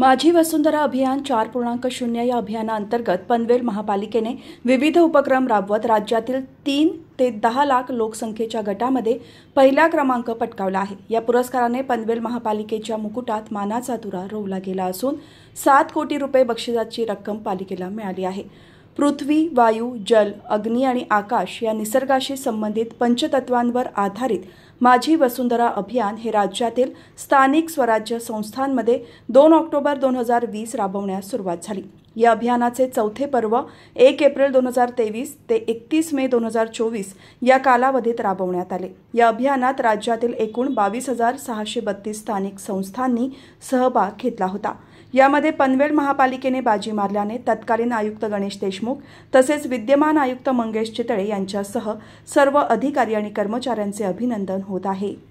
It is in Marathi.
माझी वसुंधरा अभियान चार पूर्णांक शून्य या अभियानाअंतर्गत पनवेल महापालिकेने विविध उपक्रम राबवत राज्यातील तीन ते दहा लाख लोकसंख्येच्या गटामध्ये पहिला क्रमांक पटकावला आहे या पुरस्काराने पनवेल महापालिकेच्या मुकुटात मानाचा तुरा रोवला गेला असून सात कोटी रुपये बक्षिसाची रक्कम पालिकेला मिळाली आहे पृथ्वी वायू जल अग्नी आणि आकाश या निसर्गाशी संबंधित पंचतत्वांवर आधारित माझी वसुंधरा अभियान हे राज्यातील स्थानिक स्वराज्य संस्थांमध्ये दोन ऑक्टोबर दोन हजार वीस राबवण्यास सुरुवात झाली या अभियानाचे चौथे पर्व एक एप्रिल दोन हजार तेवीस ते एकतीस मे दोन हजार चोवीस या कालावधीत राबवण्यात आले या अभियानात राज्यातील एकूण बावीस हजार सहाशे बत्तीस स्थानिक संस्थांनी सहभाग घेतला होता यामध्ये पनवेल महापालिकेने बाजी मारल्याने तत्कालीन आयुक्त गणेश देशमुख तसेच विद्यमान आयुक्त मंगेश चितळे यांच्यासह सर्व अधिकारी आणि कर्मचाऱ्यांचे अभिनंदन होत आहे